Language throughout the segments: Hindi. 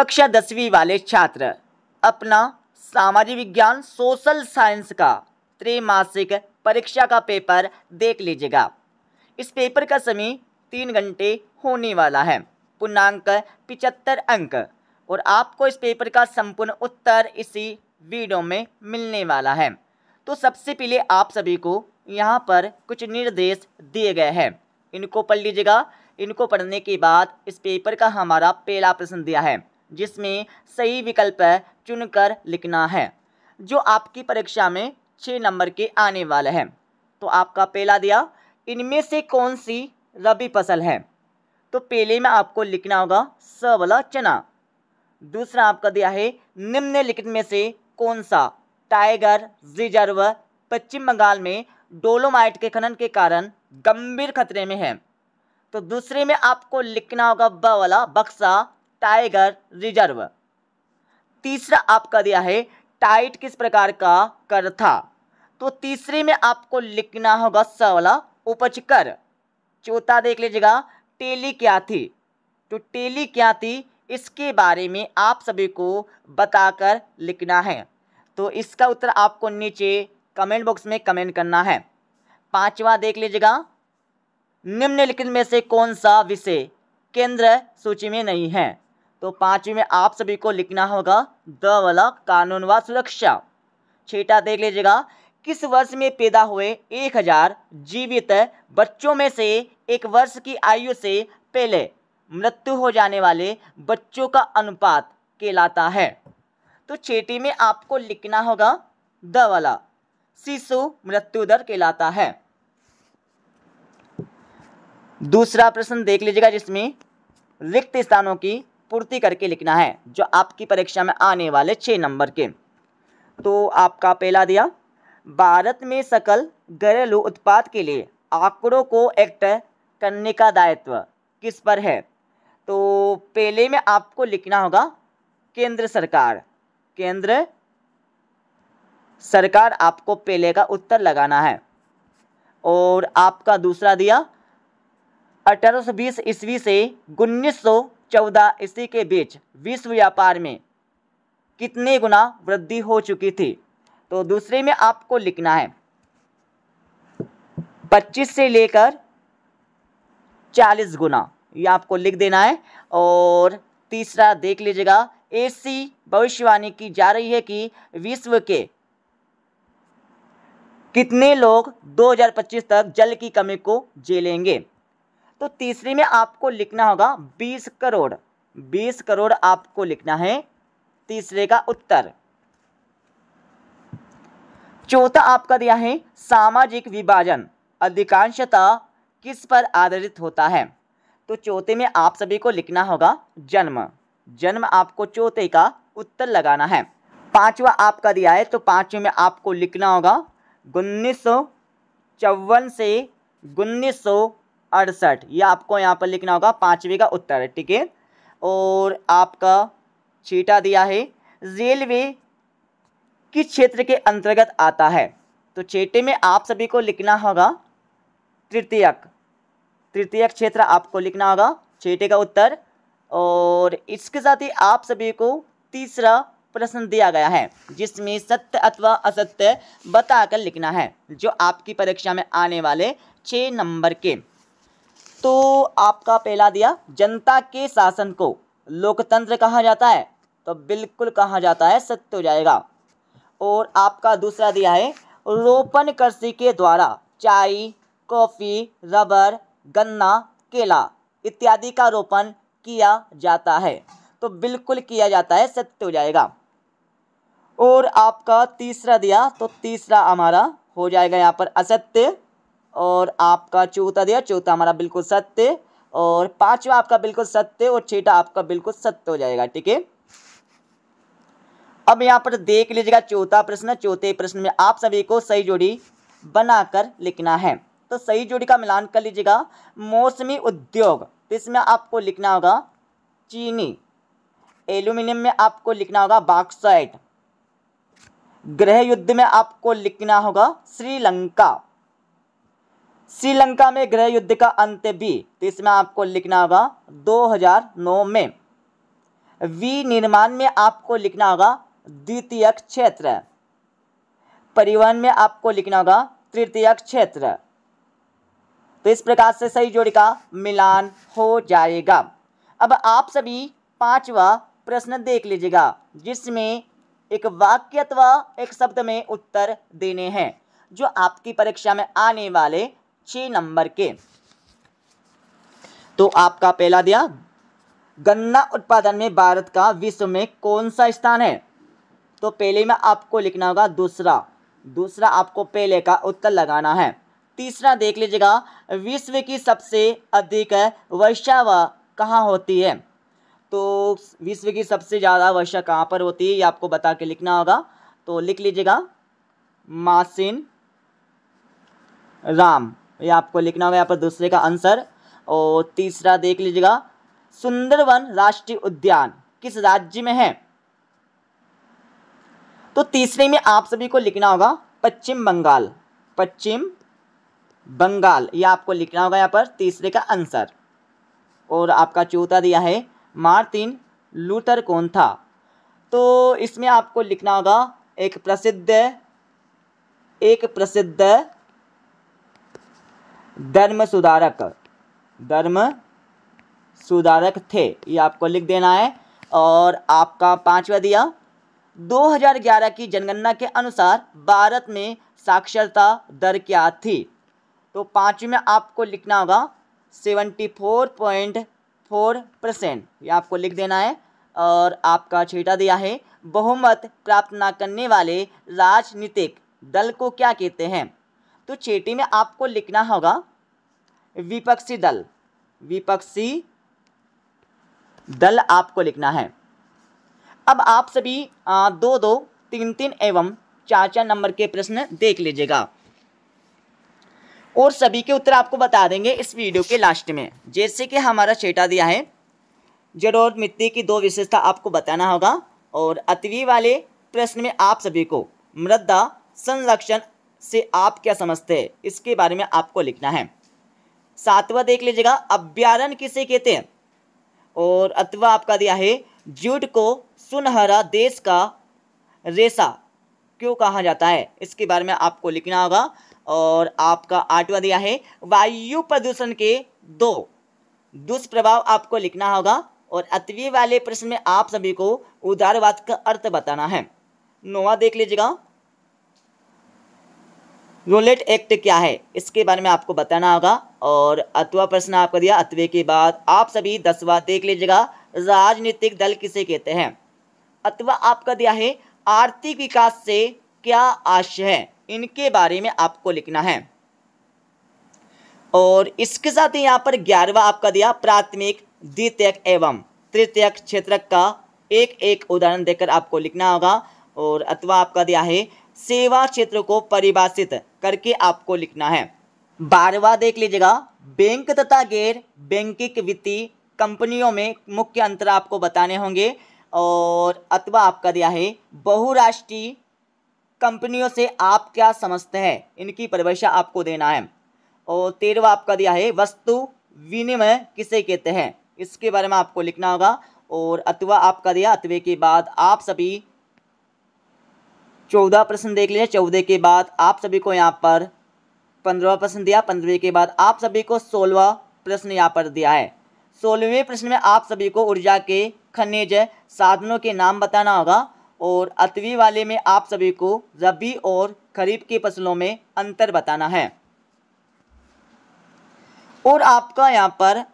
कक्षा दसवीं वाले छात्र अपना सामाजिक विज्ञान सोशल साइंस का त्रैमासिक परीक्षा का पेपर देख लीजिएगा इस पेपर का समय तीन घंटे होने वाला है पूर्णांक पिचहत्तर अंक और आपको इस पेपर का संपूर्ण उत्तर इसी वीडियो में मिलने वाला है तो सबसे पहले आप सभी को यहाँ पर कुछ निर्देश दिए गए हैं इनको पढ़ लीजिएगा इनको पढ़ने के बाद इस पेपर का हमारा पहला प्रश्न दिया है जिसमें सही विकल्प चुनकर लिखना है जो आपकी परीक्षा में छः नंबर के आने वाले हैं तो आपका पहला दिया इनमें से कौन सी रबी फसल है तो पहले में आपको लिखना होगा स वाला चना दूसरा आपका दिया है निम्नलिखित में से कौन सा टाइगर रिजर्व पश्चिम बंगाल में डोलोमाइट के खनन के कारण गंभीर खतरे में है तो दूसरे में आपको लिखना होगा ब वाला बक्सा टाइगर रिजर्व तीसरा आपका दिया है टाइट किस प्रकार का कर था तो तीसरे में आपको लिखना होगा स वाला उपज कर चौथा देख लीजिएगा टेली क्या थी तो टेली क्या थी इसके बारे में आप सभी को बताकर लिखना है तो इसका उत्तर आपको नीचे कमेंट बॉक्स में कमेंट करना है पांचवा देख लीजिएगा निम्नलिखित में से कौन सा विषय केंद्र सूची में नहीं है तो पांचवी में आप सभी को लिखना होगा द वाला कानून व सुरक्षा छेटा देख लीजिएगा किस वर्ष में पैदा हुए एक हजार जीवित बच्चों में से एक वर्ष की आयु से पहले मृत्यु हो जाने वाले बच्चों का अनुपात कहलाता है तो छेटी में आपको लिखना होगा द वाला शिशु मृत्यु दर कहलाता है दूसरा प्रश्न देख लीजिएगा जिसमें रिक्त स्थानों की पूर्ति करके लिखना है जो आपकी परीक्षा में आने वाले छः नंबर के तो आपका पहला दिया भारत में सकल घरेलू उत्पाद के लिए आंकड़ों को एक्ट करने का दायित्व किस पर है तो पहले में आपको लिखना होगा केंद्र सरकार केंद्र सरकार आपको पहले का उत्तर लगाना है और आपका दूसरा दिया अठारह सौ बीस ईस्वी से उन्नीस सौ चौदह ईस्वी के बीच विश्व व्यापार में कितने गुना वृद्धि हो चुकी थी तो दूसरे में आपको लिखना है 25 से लेकर 40 गुना ये आपको लिख देना है और तीसरा देख लीजिएगा ऐसी भविष्यवाणी की जा रही है कि विश्व के कितने लोग 2025 तक जल की कमी को झेलेंगे तो तीसरी में आपको लिखना होगा बीस करोड़ बीस करोड़ आपको लिखना है तीसरे का उत्तर चौथा आपका दिया है सामाजिक विभाजन अधिकांशता किस पर आधारित होता है तो चौथे में आप सभी को लिखना होगा जन्म जन्म आपको चौथे का उत्तर लगाना है पांचवा आपका दिया है तो पांचवें में आपको लिखना होगा उन्नीस से उन्नीस अड़सठ ये आपको यहाँ पर लिखना होगा पाँचवीं का उत्तर ठीक है और आपका छीटा दिया है रेलवे किस क्षेत्र के अंतर्गत आता है तो छेटे में आप सभी को लिखना होगा तृतीयक तृतीयक क्षेत्र आपको लिखना होगा छेटे का उत्तर और इसके साथ ही आप सभी को तीसरा प्रश्न दिया गया है जिसमें सत्य अथवा असत्य बताकर लिखना है जो आपकी परीक्षा में आने वाले छः नंबर के तो आपका पहला दिया जनता के शासन को लोकतंत्र कहा जाता है तो बिल्कुल कहा जाता है सत्य हो जाएगा और आपका दूसरा दिया है रोपण कृषि के द्वारा चाय कॉफ़ी रबर गन्ना केला इत्यादि का रोपण किया जाता है तो बिल्कुल किया जाता है सत्य हो जाएगा और आपका तीसरा दिया तो तीसरा हमारा हो जाएगा यहाँ पर असत्य और आपका चौथा दिया चौथा हमारा बिल्कुल सत्य और पांचवा आपका बिल्कुल सत्य और छठा आपका बिल्कुल सत्य हो जाएगा ठीक है अब यहाँ पर देख लीजिएगा चौथा प्रश्न चौथे प्रश्न में आप सभी को सही जोड़ी बनाकर लिखना है तो सही जोड़ी का मिलान कर लीजिएगा मौसमी उद्योग तो इसमें आपको लिखना होगा चीनी एल्यूमिनियम में आपको लिखना होगा बाक्साइट ग्रह युद्ध में आपको लिखना होगा श्रीलंका श्रीलंका में गृह युद्ध का अंत भी तो इसमें आपको लिखना होगा 2009 में वी निर्माण में आपको लिखना होगा द्वितीय क्षेत्र परिवहन में आपको लिखना होगा तृतीय क्षेत्र तो इस प्रकार से सही जोड़ी का मिलान हो जाएगा अब आप सभी पांचवा प्रश्न देख लीजिएगा जिसमें एक वाक्य अथवा एक शब्द में उत्तर देने हैं जो आपकी परीक्षा में आने वाले पांचवें नंबर के तो आपका पहला दिया गन्ना उत्पादन में भारत का विश्व में कौन सा स्थान है तो पहले में आपको लिखना होगा दूसरा दूसरा आपको पहले का उत्तर लगाना है तीसरा देख लीजिएगा विश्व की सबसे अधिक वर्षा व कहाँ होती है तो विश्व की सबसे ज़्यादा वर्षा कहाँ पर होती है ये आपको बता के लिखना होगा तो लिख लीजिएगा मासिन राम ये आपको लिखना होगा यहाँ पर दूसरे का आंसर और तीसरा देख लीजिएगा सुंदरवन राष्ट्रीय उद्यान किस राज्य में है तो तीसरे में आप सभी को लिखना होगा पश्चिम बंगाल पश्चिम बंगाल ये आपको लिखना होगा यहाँ पर तीसरे का आंसर और आपका चौथा दिया है मार्टिन लूथर कौन था तो इसमें आपको लिखना होगा एक प्रसिद्ध एक प्रसिद्ध धर्म सुधारक धर्म सुधारक थे ये आपको लिख देना है और आपका पांचवा दिया 2011 की जनगणना के अनुसार भारत में साक्षरता दर क्या थी तो पाँचवें में आपको लिखना होगा seventy four point four percent ये आपको लिख देना है और आपका छठा दिया है बहुमत प्राप्त न करने वाले राजनीतिक दल को क्या कहते हैं तो चेटी में आपको लिखना होगा विपक्षी दल विपक्षी दल आपको लिखना है अब आप सभी आ, दो दो तीन तीन एवं चार चार नंबर के प्रश्न देख लीजिएगा और सभी के उत्तर आपको बता देंगे इस वीडियो के लास्ट में जैसे कि हमारा चेटा दिया है जरूर मिट्टी की दो विशेषता आपको बताना होगा और अतवी वाले प्रश्न में आप सभी को मृदा संरक्षण से आप क्या समझते हैं इसके बारे में आपको लिखना है सातवा देख लीजिएगा अभ्यारण किसे कहते हैं और अतवा आपका दिया है जूट को सुनहरा देश का रेशा क्यों कहा जाता है इसके बारे में आपको लिखना होगा और आपका आठवा दिया है वायु प्रदूषण के दो दुष्प्रभाव आपको लिखना होगा और अतवी वाले प्रश्न में आप सभी को उदारवाद का अर्थ बताना है नोवा देख लीजिएगा रोलेट एक्ट क्या है इसके बारे में आपको बताना होगा और अतवा प्रश्न आपका दिया अतवे के बाद आप सभी दसवा देख लीजिएगा राजनीतिक दल किसे कहते हैं अतवा आपका दिया है आर्थिक विकास से क्या आशय है इनके बारे में आपको लिखना है और इसके साथ ही यहाँ पर ग्यारहवा आपका दिया प्राथमिक द्वितीयक एवं तृतीयक क्षेत्र का एक एक उदाहरण देकर आपको लिखना होगा और अथवा आपका दिया है सेवा क्षेत्र को परिभाषित करके आपको लिखना है बारहवा देख लीजिएगा बैंक तथा गैर बैंकिंग वित्तीय कंपनियों में मुख्य अंतर आपको बताने होंगे और अथवा आपका दिया है बहुराष्ट्रीय कंपनियों से आप क्या समझते हैं इनकी परिभाषा आपको देना है और तेरहवा आपका दिया है वस्तु विनिमय किसे कहते हैं इसके बारे में आपको लिखना होगा और अथवा आपका दिया अतवे के बाद आप सभी चौदह प्रश्न देख लिया चौदह के बाद आप सभी को यहाँ पर पंद्रवा प्रश्न दिया पंद्रह के बाद आप सभी को सोलहवा प्रश्न यहाँ पर दिया है सोलहवें प्रश्न में आप सभी को ऊर्जा के खनिज साधनों के नाम बताना होगा और अतवी वाले में आप सभी को रबी और खरीफ की फसलों में अंतर बताना है और आपका यहाँ पर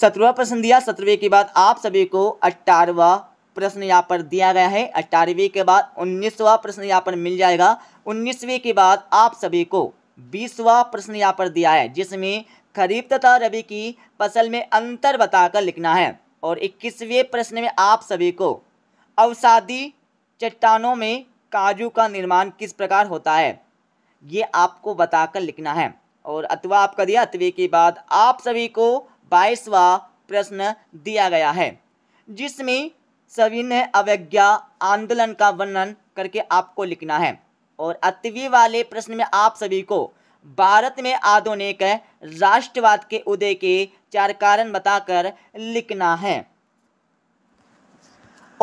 सत्रहवा प्रश्न दिया सत्रहवें के बाद आप सभी को अट्ठारहवा प्रश्न यहाँ पर दिया गया है अट्ठारहवीं के बाद उन्नीसवा प्रश्न यहाँ पर मिल जाएगा उन्नीसवीं के बाद आप सभी को बीसवा प्रश्न यहाँ पर दिया है जिसमें खरीफ तथा रबी की फसल में अंतर बताकर लिखना है और इक्कीसवें प्रश्न में आप सभी को अवसादी चट्टानों में काजू का निर्माण किस प्रकार होता है ये आपको बताकर लिखना है और अतवा आपका दिया अतवे के बाद आप सभी को बाईसवा प्रश्न दिया गया है जिसमें सविनय अवज्ञा आंदोलन का वर्णन करके आपको लिखना है और अतवी वाले प्रश्न में आप सभी को भारत में आधुनिक राष्ट्रवाद के उदय के चार कारण बताकर लिखना है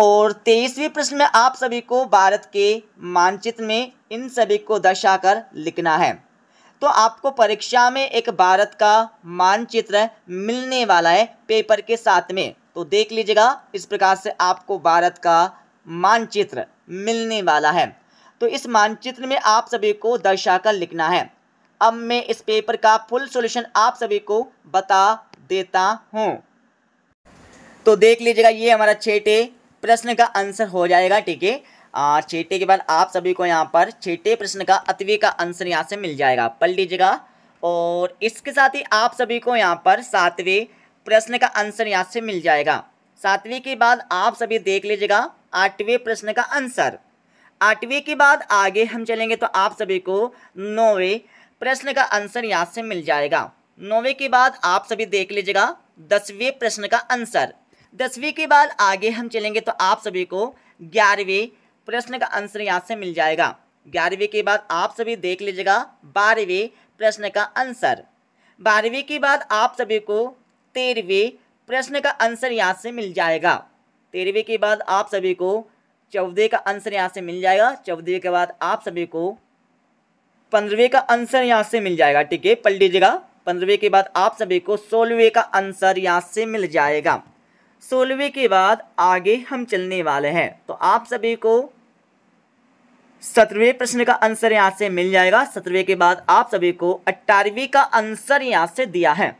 और तेईसवी प्रश्न में आप सभी को भारत के मानचित्र में इन सभी को दर्शाकर लिखना है तो आपको परीक्षा में एक भारत का मानचित्र मिलने वाला है पेपर के साथ में तो देख लीजिएगा इस प्रकार से आपको भारत का मानचित्र मिलने वाला है तो इस मानचित्र में आप सभी को दर्शाकर लिखना है अब मैं इस पेपर का फुल सॉल्यूशन आप सभी को बता देता हूँ तो देख लीजिएगा ये हमारा छेटे प्रश्न का आंसर हो जाएगा ठीक है छेटे के बाद आप सभी को यहाँ पर छेटे प्रश्न का अतवी का आंसर यहाँ से मिल जाएगा पढ़ लीजिएगा और इसके साथ ही आप सभी को यहाँ पर सातवें प्रश्न का आंसर यहाँ से मिल जाएगा सातवीं के बाद आप सभी देख लीजिएगा आठवें प्रश्न का आंसर आठवीं के बाद आगे हम चलेंगे तो आप सभी को नौवें प्रश्न का आंसर यहाँ से मिल जाएगा नौवे के बाद आप सभी देख लीजिएगा दसवें प्रश्न का आंसर दसवीं के बाद आगे हम चलेंगे तो आप सभी को ग्यारहवें प्रश्न का आंसर यहाँ से मिल जाएगा ग्यारहवीं के बाद आप सभी देख लीजिएगा बारहवें प्रश्न का आंसर बारहवीं के बाद आप सभी को तेरहवें प्रश्न का आंसर यहाँ से मिल जाएगा तेरहवें के बाद आप सभी को चौदह का आंसर यहाँ से मिल जाएगा चौदह के बाद आप सभी को पंद्रहवें का आंसर यहाँ से मिल जाएगा ठीक है पढ़ लीजिएगा पंद्रहवें के बाद आप सभी को सोलहवें का आंसर यहाँ से मिल जाएगा सोलहवें के बाद आगे हम चलने वाले हैं तो आप सभी को सत्रहवें प्रश्न का आंसर यहाँ से मिल जाएगा सत्रहवें के बाद आप सभी को अट्ठारहवीं का आंसर यहाँ से दिया है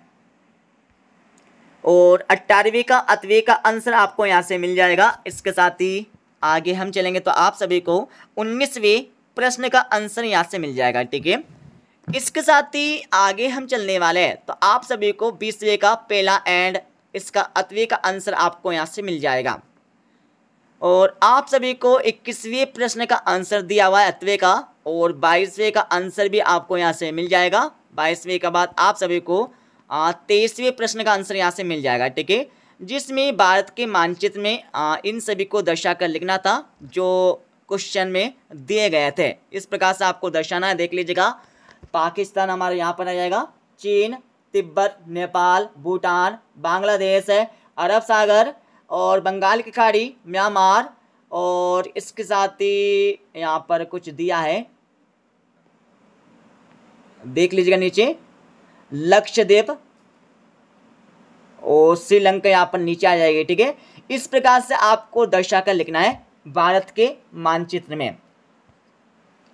और अट्ठारहवीं का अतवे का आंसर आपको यहाँ से मिल जाएगा इसके साथ ही आगे हम चलेंगे तो आप सभी को उन्नीसवें प्रश्न का आंसर यहाँ से मिल जाएगा ठीक है इसके साथ ही आगे हम चलने वाले हैं तो आप सभी को बीसवें का पहला एंड इसका अतवे का आंसर आपको यहाँ से मिल जाएगा और आप सभी को इक्कीसवें प्रश्न का आंसर दिया हुआ है अतवे का और बाईसवें का आंसर भी आपको यहाँ से मिल जाएगा बाईसवें के बाद आप सभी को तेईसवें प्रश्न का आंसर यहाँ से मिल जाएगा ठीक है जिसमें भारत के मानचित्र में आ, इन सभी को दर्शा कर लिखना था जो क्वेश्चन में दिए गए थे इस प्रकार से आपको दर्शाना है देख लीजिएगा पाकिस्तान हमारे यहाँ पर आ जाएगा चीन तिब्बत नेपाल भूटान बांग्लादेश है अरब सागर और बंगाल की खाड़ी म्यांमार और इसके साथ ही यहाँ पर कुछ दिया है देख लीजिएगा नीचे लक्षद्वीप और श्रीलंका यहाँ पर नीचे आ जाएगी ठीक है इस प्रकार से आपको दर्शा कर लिखना है भारत के मानचित्र में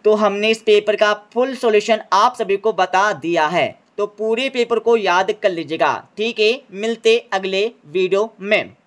तो हमने इस पेपर का फुल सॉल्यूशन आप सभी को बता दिया है तो पूरे पेपर को याद कर लीजिएगा ठीक है मिलते अगले वीडियो में